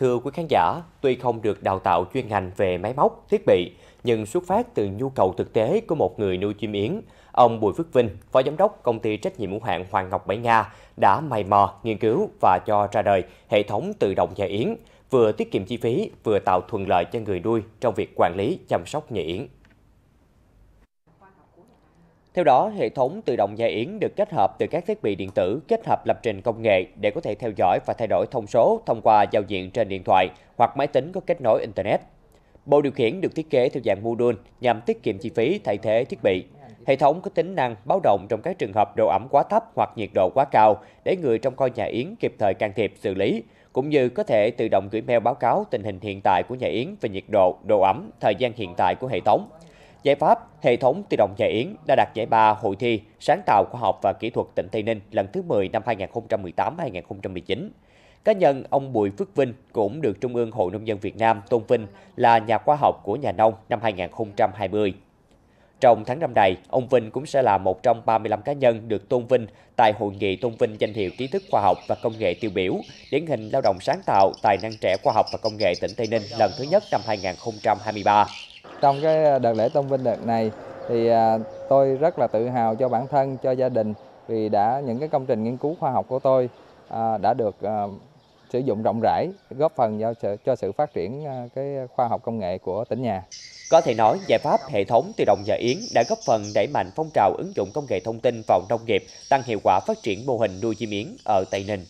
Thưa quý khán giả, tuy không được đào tạo chuyên ngành về máy móc, thiết bị, nhưng xuất phát từ nhu cầu thực tế của một người nuôi chim yến, ông Bùi Phước Vinh, phó giám đốc công ty trách nhiệm hữu hạn Hoàng Ngọc Bảy Nga đã mày mò nghiên cứu và cho ra đời hệ thống tự động nhà yến, vừa tiết kiệm chi phí vừa tạo thuận lợi cho người nuôi trong việc quản lý chăm sóc nhà yến. Theo đó, hệ thống tự động gia yến được kết hợp từ các thiết bị điện tử kết hợp lập trình công nghệ để có thể theo dõi và thay đổi thông số thông qua giao diện trên điện thoại hoặc máy tính có kết nối Internet. Bộ điều khiển được thiết kế theo dạng module nhằm tiết kiệm chi phí thay thế thiết bị. Hệ thống có tính năng báo động trong các trường hợp độ ẩm quá thấp hoặc nhiệt độ quá cao để người trong coi nhà yến kịp thời can thiệp xử lý, cũng như có thể tự động gửi mail báo cáo tình hình hiện tại của nhà yến về nhiệt độ, độ ẩm, thời gian hiện tại của hệ thống. Giải pháp Hệ thống tự động nhà Yến đã đạt giải ba hội thi Sáng tạo khoa học và kỹ thuật tỉnh Tây Ninh lần thứ 10 năm 2018-2019. Cá nhân ông Bùi Phước Vinh cũng được Trung ương Hội Nông dân Việt Nam tôn vinh là nhà khoa học của nhà nông năm 2020. Trong tháng năm này, ông Vinh cũng sẽ là một trong 35 cá nhân được tôn vinh tại Hội nghị tôn vinh danh hiệu trí thức khoa học và công nghệ tiêu biểu, điển hình lao động sáng tạo, tài năng trẻ khoa học và công nghệ tỉnh Tây Ninh lần thứ nhất năm 2023. Trong cái ờ, đợt lễ tôn vinh đợt này thì ờ, tôi rất là tự hào cho bản thân, cho gia đình vì đã những cái công trình nghiên cứu khoa học của tôi ờ, đã được sử dụng rộng rãi góp phần cho sự phát triển cái khoa học công nghệ của tỉnh nhà. Có thể nói, giải pháp hệ thống tự động nhà Yến đã góp phần đẩy mạnh phong trào ứng dụng công nghệ thông tin vào nông nghiệp, tăng hiệu quả phát triển mô hình nuôi chim yến ở Tây Ninh.